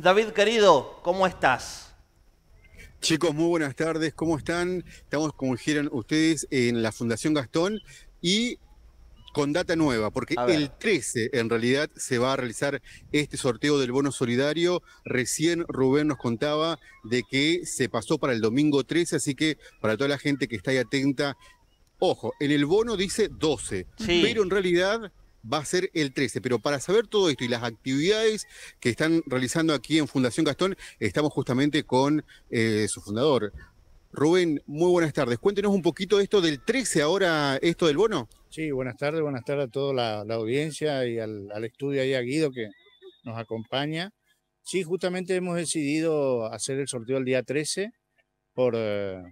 David, querido, ¿cómo estás? Chicos, muy buenas tardes, ¿cómo están? Estamos, como dijeron ustedes, en la Fundación Gastón y con data nueva, porque el 13 en realidad se va a realizar este sorteo del bono solidario. Recién Rubén nos contaba de que se pasó para el domingo 13, así que para toda la gente que está ahí atenta, ojo, en el bono dice 12, pero en realidad va a ser el 13. Pero para saber todo esto y las actividades que están realizando aquí en Fundación Gastón, estamos justamente con eh, su fundador. Rubén, muy buenas tardes. Cuéntenos un poquito esto del 13 ahora, esto del bono. Sí, buenas tardes, buenas tardes a toda la, audiencia y al, estudio ahí a Guido que nos acompaña. Sí, justamente hemos decidido hacer el sorteo el día 13 por, eh,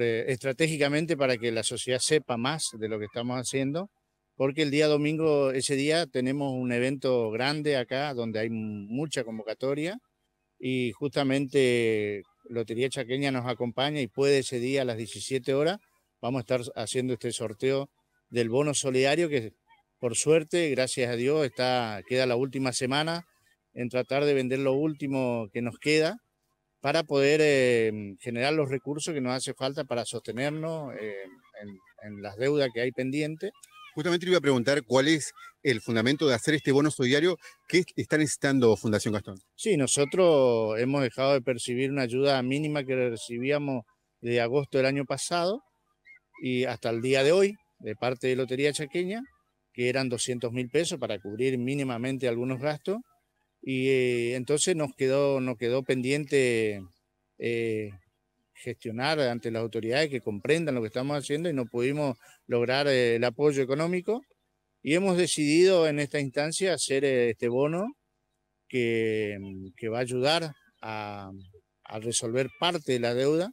eh, estratégicamente para que la sociedad sepa más de lo que estamos haciendo porque el día domingo, ese día, tenemos un evento grande acá donde hay mucha convocatoria y justamente Lotería Chaqueña nos acompaña y puede ese día a las 17 horas vamos a estar haciendo este sorteo del bono solidario que por suerte, gracias a Dios, está, queda la última semana en tratar de vender lo último que nos queda para poder eh, generar los recursos que nos hace falta para sostenernos eh, en, en las deudas que hay pendientes Justamente le iba a preguntar cuál es el fundamento de hacer este bono solidario que está necesitando Fundación Gastón. Sí, nosotros hemos dejado de percibir una ayuda mínima que recibíamos de agosto del año pasado y hasta el día de hoy de parte de Lotería Chaqueña, que eran 200 mil pesos para cubrir mínimamente algunos gastos. Y eh, entonces nos quedó, nos quedó pendiente eh, gestionar ante las autoridades que comprendan lo que estamos haciendo y no pudimos lograr eh, el apoyo económico. Y hemos decidido en esta instancia hacer eh, este bono que, que va a ayudar a, a resolver parte de la deuda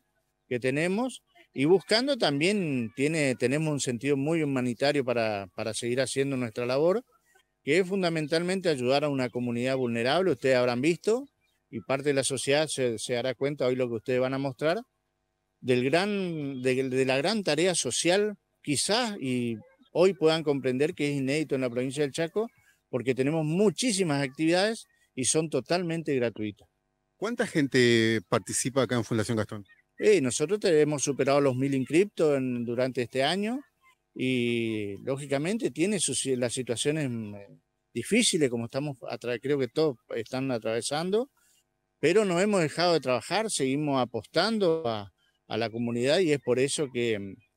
que tenemos y buscando también, tiene, tenemos un sentido muy humanitario para, para, seguir haciendo nuestra labor, que es fundamentalmente ayudar a una comunidad vulnerable, ustedes habrán visto, y parte de la sociedad se, se dará cuenta hoy lo que ustedes van a mostrar, del gran, de, la gran tarea social, quizás, y hoy puedan comprender que es inédito en la provincia del Chaco, porque tenemos muchísimas actividades y son totalmente gratuitas. ¿Cuánta gente participa acá en Fundación Gastón? Eh, nosotros hemos superado los mil inscriptos durante este año y lógicamente tiene las situaciones mm, difíciles como estamos, creo que todos están atravesando, pero no hemos dejado de trabajar, seguimos apostando a, a la comunidad y es por eso mm,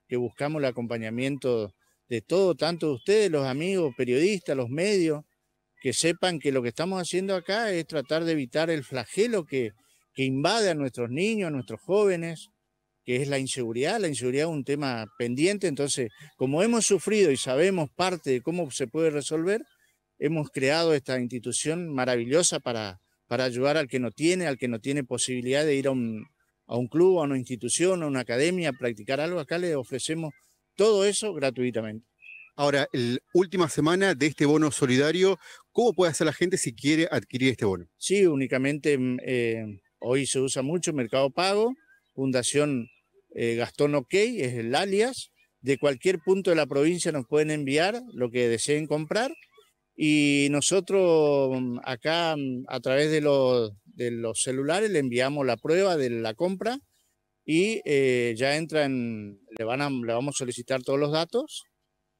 que, buscamos el acompañamiento de todo, tanto de ustedes, los amigos, periodistas, los medios, que sepan que lo que estamos haciendo acá es tratar de evitar el flagelo que, invade a nuestros niños, a nuestros jóvenes, que es la inseguridad. La inseguridad es un tema pendiente, entonces, como hemos sufrido y sabemos parte de cómo se puede resolver, hemos creado esta institución maravillosa para, para ayudar al que no tiene, al que no tiene posibilidad de ir a un, a un club, a una institución, a una academia, a practicar algo, acá le ofrecemos todo eso gratuitamente. Ahora, la última semana de este bono solidario, ¿cómo puede hacer la gente si quiere adquirir este bono? Sí, únicamente mm, eh, hoy se usa mucho Mercado Pago, Fundación eh, Gastón OK, es el alias. De cualquier punto de la provincia nos pueden enviar lo que deseen comprar. Y nosotros mm, acá, mm, a través de los de los celulares, le enviamos la prueba de la compra y eh, ya entra en, le, van le vamos a solicitar todos los datos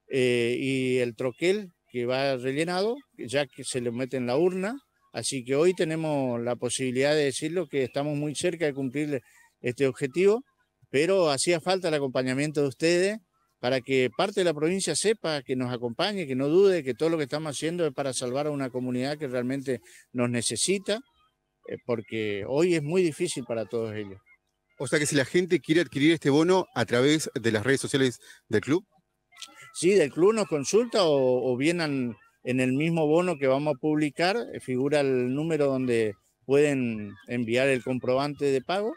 eh, y el troquel que va rellenado, ya que se le mete en la urna. Así que hoy tenemos la posibilidad de decirlo que estamos muy cerca de cumplir este objetivo, pero hacía falta el acompañamiento de ustedes para que parte de la provincia sepa, que nos acompañe, que no dude que todo lo que estamos haciendo es para salvar a una comunidad que realmente nos necesita. Eh, porque hoy es muy difícil para todos ellos. O sea que si la gente quiere adquirir este bono a través de las redes sociales del club. Sí, del club nos consulta o, vienen en, el mismo bono que vamos a publicar eh, figura el número donde pueden enviar el comprobante de pago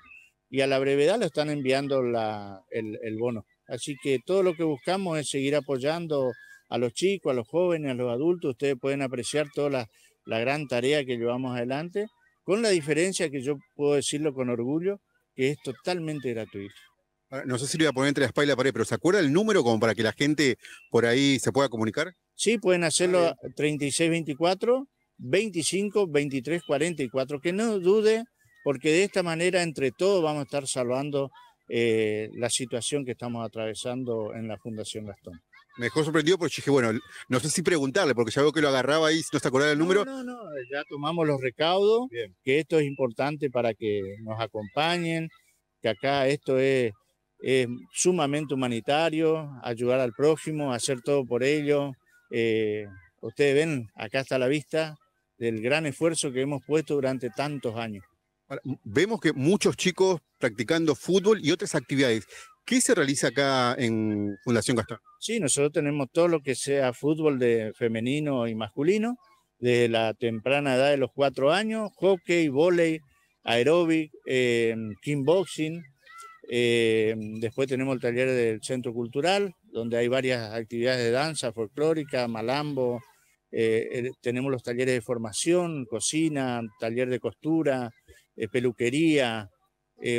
y a la brevedad lo están enviando el, bono. Así que todo lo que buscamos es seguir apoyando a los chicos, a los jóvenes, a los adultos. Ustedes pueden apreciar toda la gran tarea que llevamos adelante con la diferencia que yo puedo decirlo con orgullo, que es totalmente gratuito. Ah, no sé si lo voy a poner entre la espalda y la pared, pero ¿se acuerda el número como para que la gente por ahí se pueda comunicar? Sí, pueden hacerlo a 3624 25 23 44. Que no dude, porque de esta manera entre todos vamos a estar salvando eh, la situación que estamos atravesando en la Fundación Gastón me dejó sorprendido porque dije, bueno, no sé si preguntarle, porque ya veo que lo agarraba ahí, si no se acordaba el número. No, no, ya tomamos los recaudos, que esto es importante para que nos acompañen, que acá esto es, sumamente humanitario, ayudar al prójimo, hacer todo por ello. Eh, ustedes ven, acá está la vista del gran esfuerzo que hemos puesto durante tantos años. vemos que muchos chicos practicando fútbol y otras actividades. ¿Qué se realiza acá en Fundación Castro? Sí, nosotros tenemos todo lo que sea fútbol de femenino y masculino, desde la temprana edad de los cuatro años, hockey, volei, aeróbic, eh, kickboxing. Eh, después tenemos el taller del Centro Cultural, donde hay varias actividades de danza folclórica, malambo. Eh, tenemos los talleres de formación, cocina, taller de costura, eh, peluquería,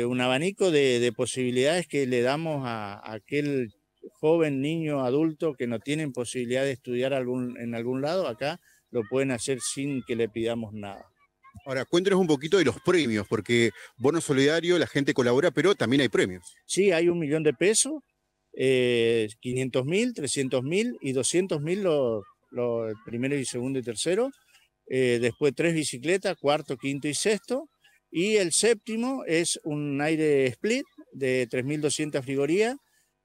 un abanico de, posibilidades que le damos a aquel joven, niño, adulto que no tienen posibilidad de estudiar en algún lado, acá lo pueden hacer sin que le pidamos nada. Ahora, cuéntanos un poquito de los premios, porque Bono Solidario, la gente colabora, pero también hay premios. Sí, hay un millón de pesos, eh, 500 mil, 300 mil y 200 mil los, primero y segundo y tercero. Eh, después tres bicicletas, cuarto, quinto y sexto. Y el séptimo es un aire split de 3.200 frigorías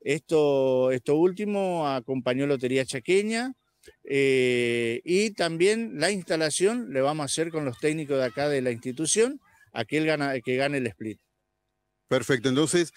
esto, esto último acompañó Lotería Chaqueña eh, y también la instalación le vamos a hacer con los técnicos de acá de la institución, aquel que gane el split. Perfecto, entonces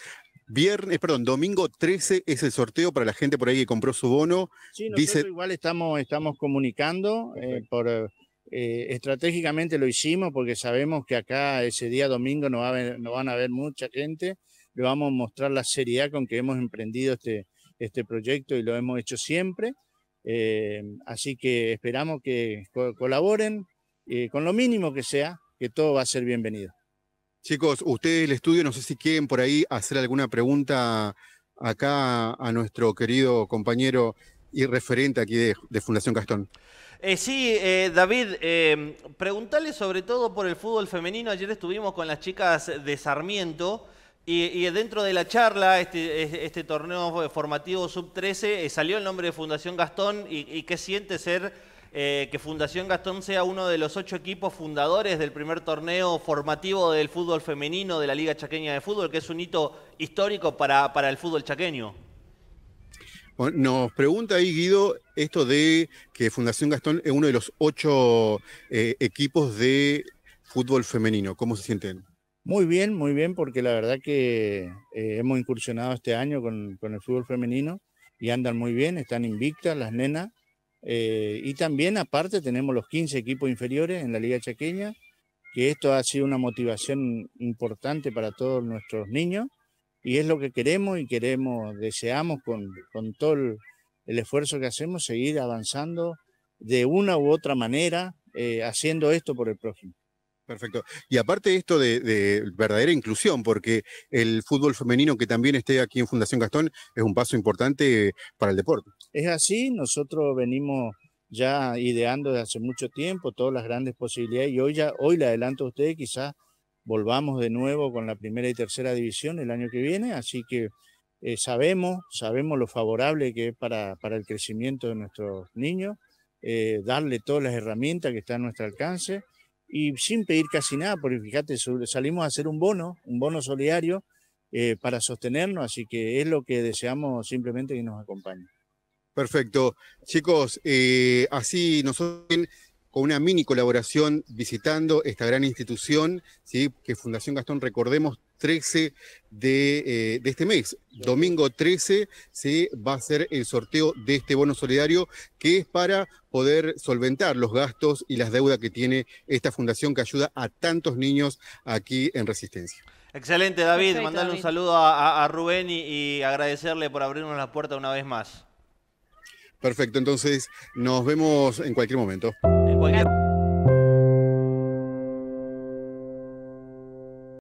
viernes, perdón, domingo 13 es el sorteo para la gente por ahí que compró su bono. igual estamos, estamos comunicando eh, por eh, estratégicamente lo hicimos porque sabemos que acá ese día domingo no, no van a haber mucha gente le vamos a mostrar la seriedad con que hemos emprendido este, este proyecto y lo hemos hecho siempre. Eh, así que esperamos que colaboren eh, con lo mínimo que sea, que todo va a ser bienvenido. Chicos, ustedes del estudio, no sé si quieren por ahí hacer alguna pregunta acá a nuestro querido compañero y referente aquí de, Fundación Gastón. Eh, sí, David, preguntarle sobre todo por el fútbol femenino. Ayer estuvimos con las chicas de Sarmiento y, dentro de la charla, este, este torneo formativo sub-13, eh, salió el nombre de Fundación Gastón y, qué siente ser eh, que Fundación Gastón sea uno de los ocho equipos fundadores del primer torneo formativo del fútbol femenino de la Liga Chaqueña de Fútbol, que es un hito histórico para, el fútbol chaqueño. nos pregunta ahí Guido esto de que Fundación Gastón es uno de los ocho eh, equipos de fútbol femenino. ¿Cómo se sienten? Muy bien, muy bien, porque la verdad que eh, hemos incursionado este año con, el fútbol femenino y andan muy bien, están invictas las nenas. Eh, y también aparte tenemos los 15 equipos inferiores en la Liga Chaqueña, que esto ha sido una motivación importante para todos nuestros niños y es lo que queremos y queremos, deseamos con, todo el, esfuerzo que hacemos seguir avanzando de una u otra manera, eh, haciendo esto por el prójimo. Perfecto. Y aparte esto de, verdadera inclusión, porque el fútbol femenino que también esté aquí en Fundación Gastón es un paso importante para el deporte. Es así, nosotros venimos ya ideando desde hace mucho tiempo todas las grandes posibilidades y hoy ya hoy le adelanto a ustedes, quizás volvamos de nuevo con la primera y tercera división el año que viene, así que eh, sabemos, sabemos lo favorable que es para, para el crecimiento de nuestros niños, eh, darle todas las herramientas que están a nuestro alcance y sin pedir casi nada, porque fíjate, salimos a hacer un bono, un bono solidario eh, para sostenernos, así que es lo que deseamos simplemente que nos acompañe. Perfecto. Chicos, eh, así nosotros con una mini colaboración visitando esta gran institución, ¿sí? que Fundación Gastón, recordemos, 13 eh, de, este mes. Domingo 13 se va a ser el sorteo de este bono solidario que es para poder solventar los gastos y las deudas que tiene esta fundación que ayuda a tantos niños aquí en Resistencia. Excelente, David. Mandarle un saludo a, Rubén y, agradecerle por abrirnos la puerta una vez más. Perfecto, entonces nos vemos en cualquier momento. En cualquier...